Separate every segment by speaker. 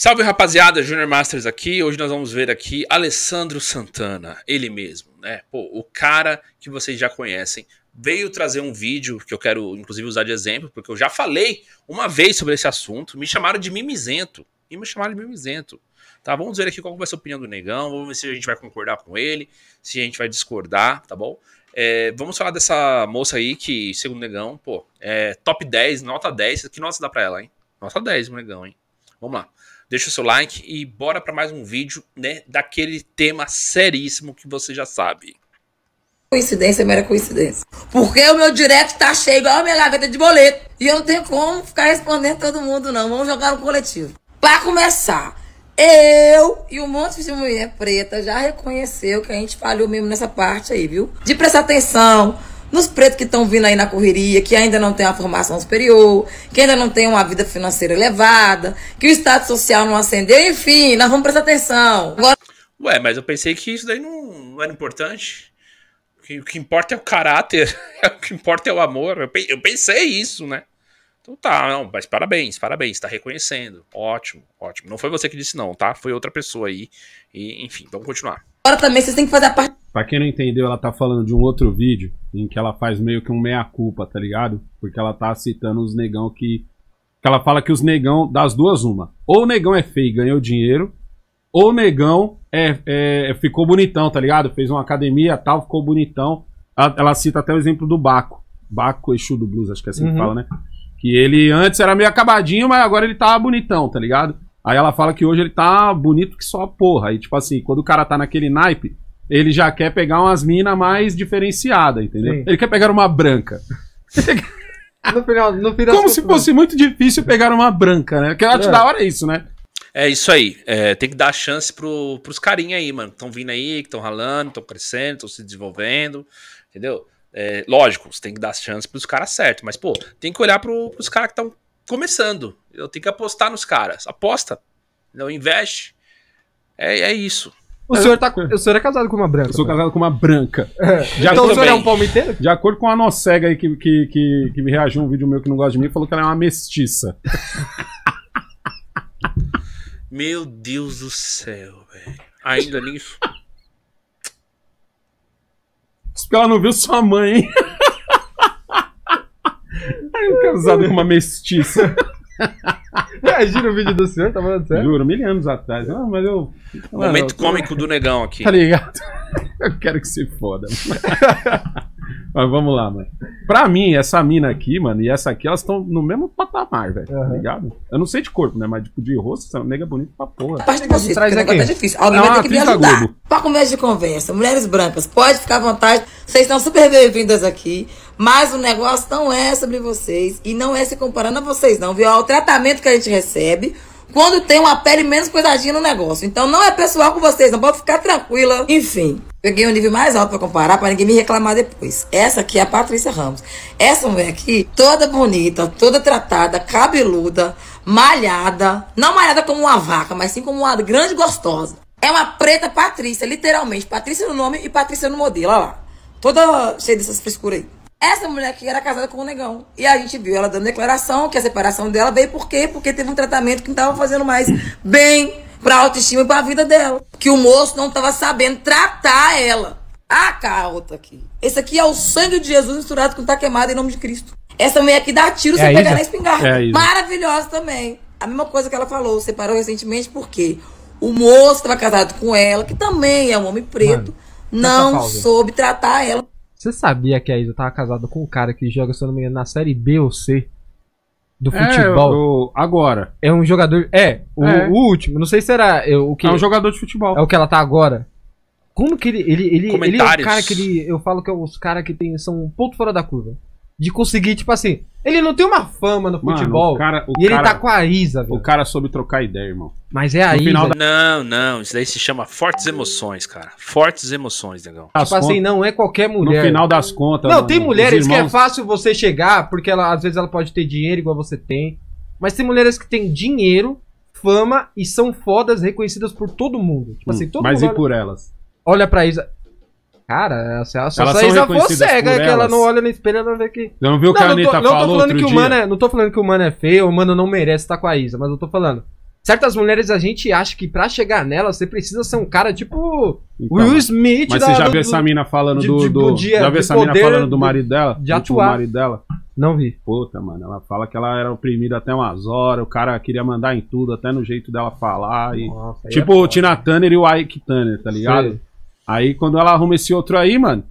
Speaker 1: Salve rapaziada, Junior Masters aqui. Hoje nós vamos ver aqui Alessandro Santana, ele mesmo, né? Pô, o cara que vocês já conhecem veio trazer um vídeo que eu quero inclusive usar de exemplo, porque eu já falei uma vez sobre esse assunto, me chamaram de mimizento e me chamaram de mimizento. Tá, vamos ver aqui qual vai ser a opinião do Negão, vamos ver se a gente vai concordar com ele, se a gente vai discordar, tá bom? É, vamos falar dessa moça aí que, segundo o Negão, pô, é top 10, nota 10, que nota dá pra ela, hein? Nota 10, Negão, hein? Vamos lá deixa o seu like e bora para mais um vídeo, né, daquele tema seríssimo que você já sabe.
Speaker 2: Coincidência, mera coincidência. Porque o meu direct tá cheio igual a minha gaveta de boleto. E eu não tenho como ficar respondendo todo mundo, não. Vamos jogar no coletivo. Pra começar, eu e um monte de mulher preta já reconheceu que a gente falhou mesmo nessa parte aí, viu? De prestar atenção, nos pretos que estão vindo aí na correria, que ainda não tem uma formação superior, que ainda não tem uma vida financeira elevada, que o estado social não acendeu, enfim, nós vamos prestar atenção. Agora...
Speaker 1: Ué, mas eu pensei que isso daí não, não era importante. O que, o que importa é o caráter, o que importa é o amor. Eu, eu pensei isso, né? Então tá, não, mas parabéns, parabéns, está reconhecendo. Ótimo, ótimo. Não foi você que disse não, tá? Foi outra pessoa aí. E, enfim, vamos continuar.
Speaker 2: Agora também vocês têm que fazer a parte
Speaker 3: Pra quem não entendeu, ela tá falando de um outro vídeo em que ela faz meio que um meia-culpa, tá ligado? Porque ela tá citando os negão que. Que ela fala que os negão, das duas, uma. Ou o negão é feio e ganhou dinheiro, ou o negão é, é, é ficou bonitão, tá ligado? Fez uma academia tal, ficou bonitão. Ela, ela cita até o exemplo do Baco. Baco, Exu do Blues, acho que é assim uhum. que fala, né? Que ele antes era meio acabadinho, mas agora ele tá bonitão, tá ligado? Aí ela fala que hoje ele tá bonito que só a porra. E tipo assim, quando o cara tá naquele naipe, ele já quer pegar umas minas mais diferenciadas, entendeu? Sim. Ele quer pegar uma branca. no final, no final Como se fosse muito difícil pegar uma branca, né? Porque eu acho é. da hora isso, né?
Speaker 1: É isso aí. É, tem que dar chance pro, pros carinha aí, mano. Que estão vindo aí, que estão ralando, estão crescendo, estão se desenvolvendo. Entendeu? É, lógico, você tem que dar chance pros caras certos. Mas, pô, tem que olhar pro, pros caras que estão começando. Eu tenho que apostar nos caras. Aposta. Não investe. É, é isso. O senhor, tá, o senhor é casado
Speaker 3: com uma branca. Eu sou né? casado com uma branca. É. Então o senhor bem. é um palmiteiro? De acordo com a cega aí que, que, que, que me reagiu um vídeo meu que não gosta de mim, falou que ela é uma mestiça.
Speaker 1: Meu Deus do céu, velho. Ainda nisso?
Speaker 3: Porque ela não viu sua mãe, hein? É um casado com uma mestiça. Imagina o vídeo do senhor, tá falando sério? Juro, mil anos atrás. Não, ah, mas eu. Mano, Momento eu... cômico do negão aqui. Tá ligado? Eu quero que se foda. mas vamos lá, mano. Pra mim, essa mina aqui, mano, e essa aqui, elas estão no mesmo patamar, velho. Uhum. Tá ligado? Eu não sei de corpo, né? Mas tipo, de rosto, essa nega é bonita pra porra. Parte de vocês, traz aqui. É difícil. Alguém é vai ter que me ajudar. Globo.
Speaker 2: Pra começo de conversa, mulheres brancas, pode ficar à vontade. Vocês estão super bem-vindas aqui. Mas o negócio não é sobre vocês e não é se comparando a vocês, não, viu? É o tratamento que a gente recebe quando tem uma pele menos cuidadinha no negócio. Então não é pessoal com vocês, não pode ficar tranquila. Enfim, peguei um nível mais alto para comparar, para ninguém me reclamar depois. Essa aqui é a Patrícia Ramos. Essa mulher aqui, toda bonita, toda tratada, cabeluda, malhada, não malhada como uma vaca, mas sim como uma grande gostosa. É uma preta Patrícia, literalmente. Patrícia no nome e Patrícia no modelo, olha lá. Toda cheia dessas frescuras aí. Essa mulher aqui era casada com um negão. E a gente viu ela dando declaração que a separação dela veio por quê? Porque teve um tratamento que não estava fazendo mais bem a autoestima e para a vida dela. Que o moço não estava sabendo tratar ela. Ah, carro tá aqui. Esse aqui é o sangue de Jesus misturado com tá queimado em nome de Cristo. Essa mulher aqui dá tiro é sem pegar na espingarda. É Maravilhosa também. A mesma coisa que ela falou, separou recentemente porque o moço estava casado com ela, que também é um homem preto, Mano, não soube tratar ela.
Speaker 4: Você sabia que a Isa tava casada com um cara que joga, se eu não me engano, na série B ou C do é, futebol? O, agora. É um jogador. É, o, é. o último. Não sei se era eu, é, o que. É um jogador de futebol. É o que ela tá agora. Como que ele. Ele, ele, ele é o cara que ele. Eu falo que é os caras que tem, são um ponto fora da curva. De conseguir, tipo assim, ele não tem uma fama no Mano, futebol. o cara- o e ele tá
Speaker 3: com a Isa, velho. O cara soube trocar ideia,
Speaker 4: irmão. Mas é a no Isa. final
Speaker 1: Não, não. Isso daí se chama fortes emoções, cara. Fortes emoções, negão.
Speaker 3: As Tipo assim,
Speaker 4: não é qualquer mulher. no final
Speaker 3: das contas. Não, mano, tem mulheres que é
Speaker 4: fácil você chegar, porque ela, às vezes ela pode ter dinheiro igual você tem. Mas tem mulheres que têm dinheiro, fama e são fodas reconhecidas por todo mundo. Tipo hum, assim, todo Mas mundo e olha, por elas? olha pra Isa. Cara, se ela, se ela é avó cega, que ela não olha no espelho, ela vê que. Eu não viu o que a Anitta não tô, falou não tô falando que dia. mano é, Não tô falando que o mano é feio, o mano não merece estar com a Isa, mas eu tô falando. Certas mulheres a gente acha que pra chegar nela você precisa ser um cara tipo então, Will Smith. Mas da, você já viu essa mina
Speaker 3: falando de, do. do, do dia, já viu essa mina falando do marido dela? De atuar. marido dela? Não vi. Puta, mano, ela fala que ela era oprimida até umas horas, o cara queria mandar em tudo, até no jeito dela falar. E... Nossa, é tipo é o Tina Turner e o Ike Turner, tá ligado? Sei. Aí quando ela arruma esse outro aí, mano,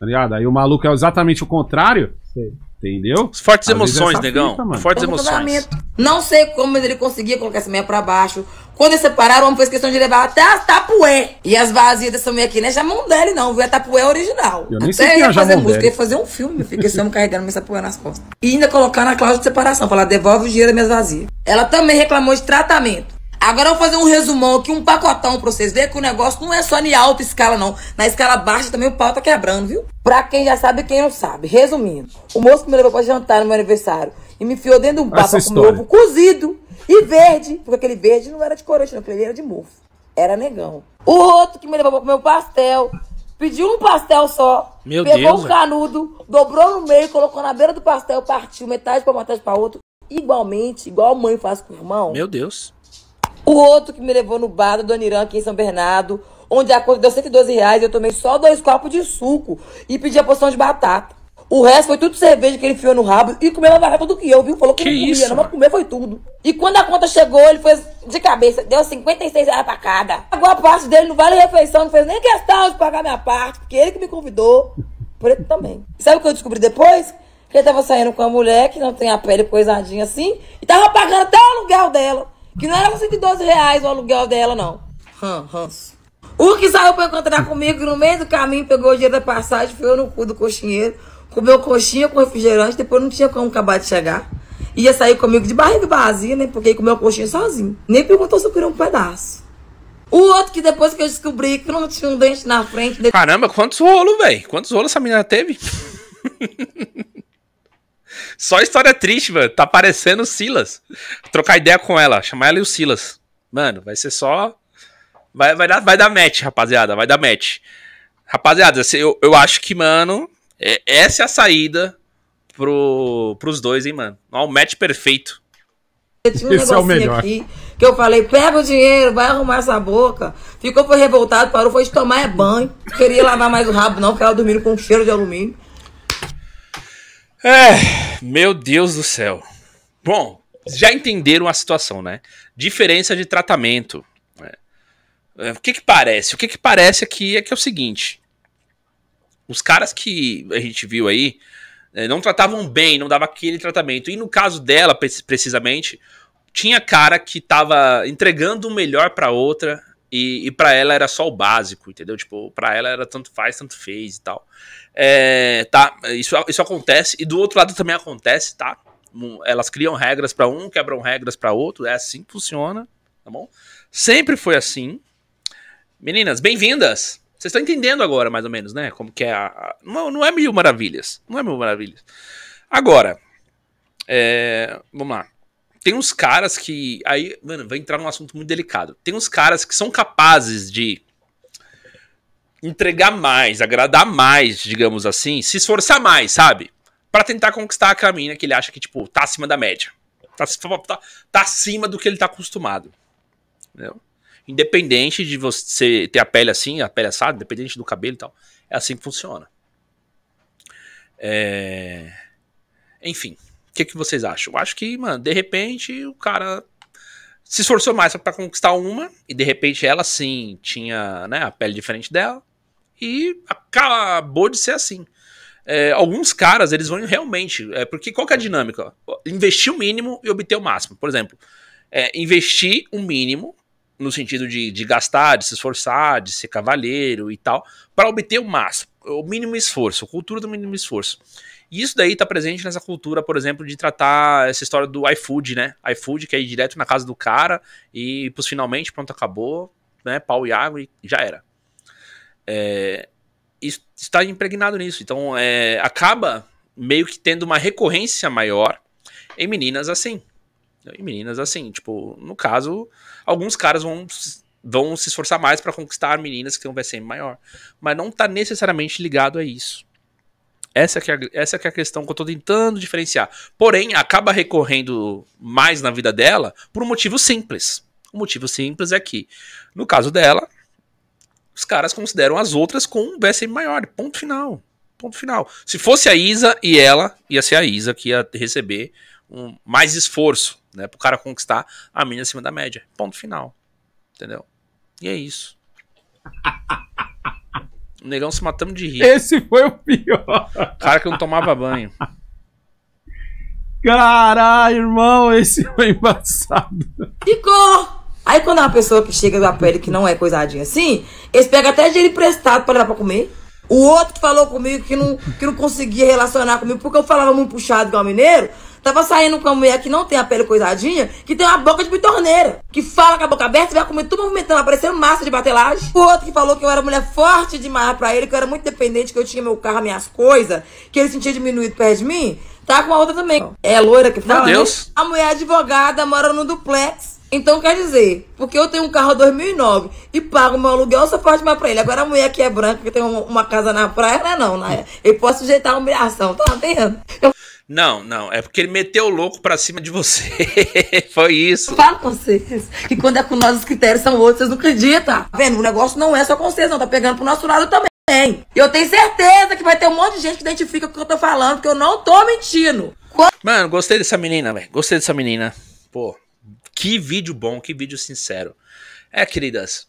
Speaker 3: tá ligado? Aí o maluco é exatamente o contrário. Sei. Entendeu? Fortes Às é emoções, negão. Fortes
Speaker 1: emoções.
Speaker 2: Não sei como ele conseguia colocar essa meia pra baixo. Quando eles separaram, o homem fez questão de levar até a tapué. E as vazias dessa mulher aqui, né? Jamão dele, não, viu? A tapué original. Eu nem até sei é ia fazer música, ia fazer um filme, fiquei esse carregando minha tapué nas costas. E ainda colocar na cláusula de separação, falar, devolve o dinheiro das minhas vazias. Ela também reclamou de tratamento. Agora eu vou fazer um resumão aqui, um pacotão pra vocês verem que o negócio não é só em alta escala, não. Na escala baixa também o pau tá quebrando, viu? Pra quem já sabe e quem não sabe. Resumindo, o moço que me levou pra jantar no meu aniversário e me enfiou dentro de um papo com ovo cozido e verde, porque aquele verde não era de corante não, aquele era de mofo. Era negão. O outro que me levou pra comer um pastel pediu um pastel só, Meu pegou Deus, o canudo, dobrou no meio, colocou na beira do pastel, partiu metade para metade para outro, igualmente, igual a mãe faz com o irmão. Meu Deus. O outro que me levou no bar do Dona Irã, aqui em São Bernardo, onde a conta deu 112 reais, eu tomei só dois copos de suco e pedi a porção de batata. O resto foi tudo cerveja que ele enfiou no rabo e comeu mais rápido do que eu, viu? Falou que, que não comia, não, mas comer foi tudo. E quando a conta chegou, ele foi de cabeça, deu 56 reais pra cada. Pagou a parte dele, não vale refeição, não fez nem questão de pagar minha parte, porque ele que me convidou. Preto também. Sabe o que eu descobri depois? Que ele tava saindo com uma mulher que não tem a pele coisadinha assim e tava pagando até o aluguel dela. Que não era 112 reais o aluguel dela, não. Hum, Hans. O que saiu pra encontrar comigo no meio do caminho, pegou o dinheiro da passagem, foi eu no cu do coxinheiro, comeu coxinha com refrigerante, depois não tinha como acabar de chegar. Ia sair comigo de barriga vazia, né? Porque comeu coxinha sozinho. Nem perguntou se eu queria um pedaço. O outro que depois que eu descobri que não tinha um dente na frente. Caramba,
Speaker 1: quantos rolos, velho? Quantos rolos essa menina teve? Só história triste, mano. Tá parecendo o Silas. Trocar ideia com ela, chamar ela e o Silas. Mano, vai ser só. Vai, vai, dar, vai dar match, rapaziada. Vai dar match. Rapaziada, eu, eu acho que, mano, é, essa é a saída pro, pros dois, hein, mano. Ó, um match perfeito.
Speaker 2: um Esse é o melhor. Aqui, que eu falei, pega o dinheiro, vai arrumar essa boca. Ficou, foi revoltado, parou, foi tomar é banho. queria lavar mais o rabo, não, porque ela dormindo com um cheiro de alumínio. É,
Speaker 1: meu Deus do céu. Bom, já entenderam a situação, né? Diferença de tratamento. É. É, o que que parece? O que que parece aqui é que é o seguinte. Os caras que a gente viu aí é, não tratavam bem, não dava aquele tratamento. E no caso dela, precisamente, tinha cara que tava entregando o melhor para outra e, e para ela era só o básico, entendeu? Tipo, para ela era tanto faz, tanto fez e tal. É, tá, isso, isso acontece. E do outro lado também acontece, tá? Elas criam regras para um, quebram regras para outro. É assim que funciona, tá bom? Sempre foi assim. Meninas, bem-vindas! Vocês estão entendendo agora, mais ou menos, né? Como que é a. a não, não é mil maravilhas. Não é mil maravilhas. Agora, é, vamos lá tem uns caras que. Aí, mano, vai entrar num assunto muito delicado. Tem uns caras que são capazes de entregar mais, agradar mais, digamos assim, se esforçar mais, sabe? para tentar conquistar a caminha que ele acha que, tipo, tá acima da média. Tá, tá, tá acima do que ele tá acostumado. Entendeu? Independente de você ter a pele assim, a pele assada, independente do cabelo e tal. É assim que funciona. É... Enfim que, que vocês acham? Eu acho que, mano, de repente o cara se esforçou mais para conquistar uma, e de repente ela sim tinha né, a pele diferente dela, e acabou de ser assim. É, alguns caras, eles vão realmente. É, porque qual que é a dinâmica? Investir o mínimo e obter o máximo. Por exemplo, é, investir o mínimo, no sentido de, de gastar, de se esforçar, de ser cavalheiro e tal, para obter o máximo o mínimo esforço, cultura do mínimo esforço. E isso daí está presente nessa cultura, por exemplo, de tratar essa história do iFood, né? iFood que é ir direto na casa do cara e pros finalmente, pronto, acabou, né? Pau e água e já era. É, isso está impregnado nisso. Então é, acaba meio que tendo uma recorrência maior em meninas assim. Em meninas assim, tipo, no caso, alguns caras vão vão se esforçar mais para conquistar meninas que têm um VSM maior. Mas não está necessariamente ligado a isso. Essa que, é, essa que é a questão que eu tô tentando diferenciar. Porém, acaba recorrendo mais na vida dela por um motivo simples. O motivo simples é que, no caso dela, os caras consideram as outras com um VSM maior. Ponto final. Ponto final. Se fosse a Isa e ela, ia ser a Isa que ia receber um, mais esforço, né? Pro cara conquistar a mina acima da média. Ponto final. Entendeu? E é isso. O negão se matando de rir. Esse foi o pior. Cara que não tomava banho.
Speaker 2: Caralho, irmão, esse foi embaçado. Ficou! Aí quando é uma pessoa que chega da pele que não é coisadinha assim, eles pegam até dinheiro emprestado para dar pra comer. O outro que falou comigo que não, que não conseguia relacionar comigo porque eu falava muito puxado igual mineiro, Tava saindo com uma mulher que não tem a pele coisadinha, que tem uma boca de bitorneira. Que fala com a boca aberta e vai comer tudo movimentando, aparecendo massa de batelagem. O outro que falou que eu era mulher forte demais pra ele, que eu era muito dependente, que eu tinha meu carro, minhas coisas, que ele sentia diminuído perto de mim. Tá com a outra também. É loira que fala. Meu Deus. Né? A mulher advogada mora no duplex. Então quer dizer, porque eu tenho um carro 2009 e pago meu aluguel, só pode mais pra ele. Agora a mulher que é branca, que tem uma, uma casa na praia, não é não, né? Eu posso sujeitar a humilhação, tá vendo? Eu
Speaker 1: não, não. É porque ele meteu o louco pra cima de você. Foi isso. Eu falo
Speaker 2: com vocês que quando é com nós os critérios são outros, vocês não acreditam. Tá vendo? O negócio não é só com vocês, não. Tá pegando pro nosso lado também. E Eu tenho certeza que vai ter um monte de gente que identifica o que eu tô falando, porque eu não tô mentindo.
Speaker 1: Mano, gostei dessa menina, velho. Gostei dessa menina. Pô, que vídeo bom, que vídeo sincero. É, queridas,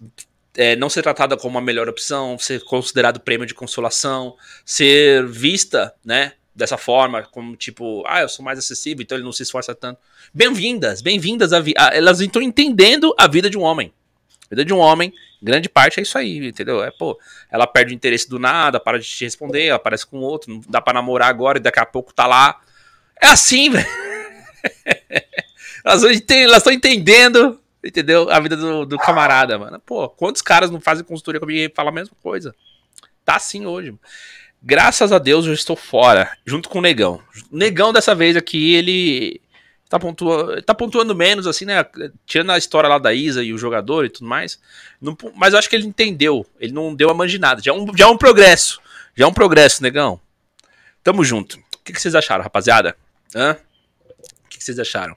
Speaker 1: é, não ser tratada como a melhor opção, ser considerado prêmio de consolação, ser vista, né, dessa forma, como tipo, ah, eu sou mais acessível, então ele não se esforça tanto. Bem-vindas, bem-vindas. A, vida. elas estão entendendo a vida de um homem. A vida de um homem, grande parte é isso aí, entendeu? É, pô, ela perde o interesse do nada, para de te responder, ela aparece com outro, não dá para namorar agora e daqui a pouco tá lá. É assim, velho. elas estão entendendo, entendeu? A vida do, do, camarada, mano. Pô, quantos caras não fazem consultoria comigo e falam a mesma coisa? Tá assim hoje. Mano. Graças a Deus eu estou fora, junto com o Negão. O Negão dessa vez aqui, ele tá, pontua, tá pontuando menos, assim, né? Tirando a história lá da Isa e o jogador e tudo mais. Não, mas eu acho que ele entendeu, ele não deu a manjinada. Já é um, já é um progresso, já é um progresso, Negão. Tamo junto. O que, que vocês acharam, rapaziada? Hã? O que, que vocês acharam?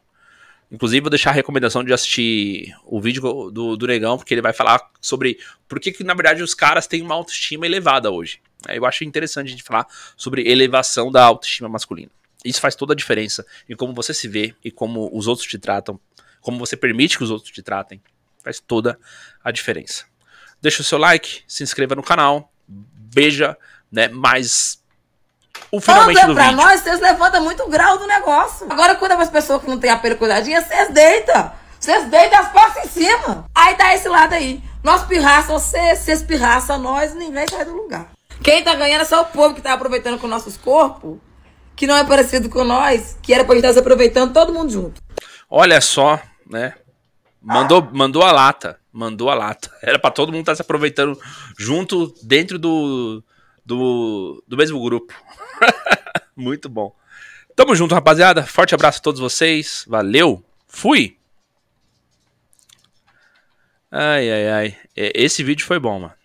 Speaker 1: Inclusive, vou deixar a recomendação de assistir o vídeo do, do Negão, porque ele vai falar sobre por que, que, na verdade, os caras têm uma autoestima elevada hoje. É, eu acho interessante a gente falar sobre elevação da autoestima masculina. Isso faz toda a diferença em como você se vê e como os outros te tratam, como você permite que os outros te tratem. Faz toda a diferença. Deixa o seu like, se inscreva no canal, beija, né, mais o finalmente Quando é pra vídeo. nós,
Speaker 2: vocês levantam muito o grau do negócio. Agora, quando é umas pessoas que não tem apelo cuidadinha, vocês deitam. Vocês deitam as portas em cima. Aí tá esse lado aí. Nós pirraça vocês, vocês pirraça nós, ninguém sai do lugar. Quem tá ganhando é só o povo que tá aproveitando com nossos corpos, que não é parecido com nós, que era pra gente estar tá se aproveitando todo mundo junto.
Speaker 1: Olha só, né? Ah. Mandou, ah. mandou a lata. Mandou a lata. Era pra todo mundo estar tá se aproveitando junto dentro do, do, do mesmo grupo. Muito bom. Tamo junto, rapaziada. Forte abraço a todos vocês. Valeu. Fui. Ai, ai, ai. Esse vídeo foi bom, mano.